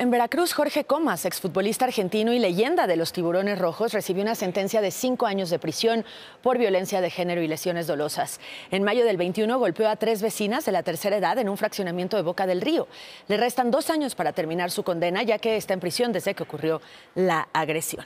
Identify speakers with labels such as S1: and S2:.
S1: En Veracruz, Jorge Comas, exfutbolista argentino y leyenda de los tiburones rojos, recibió una sentencia de cinco años de prisión por violencia de género y lesiones dolosas. En mayo del 21 golpeó a tres vecinas de la tercera edad en un fraccionamiento de Boca del Río. Le restan dos años para terminar su condena ya que está en prisión desde que ocurrió la agresión.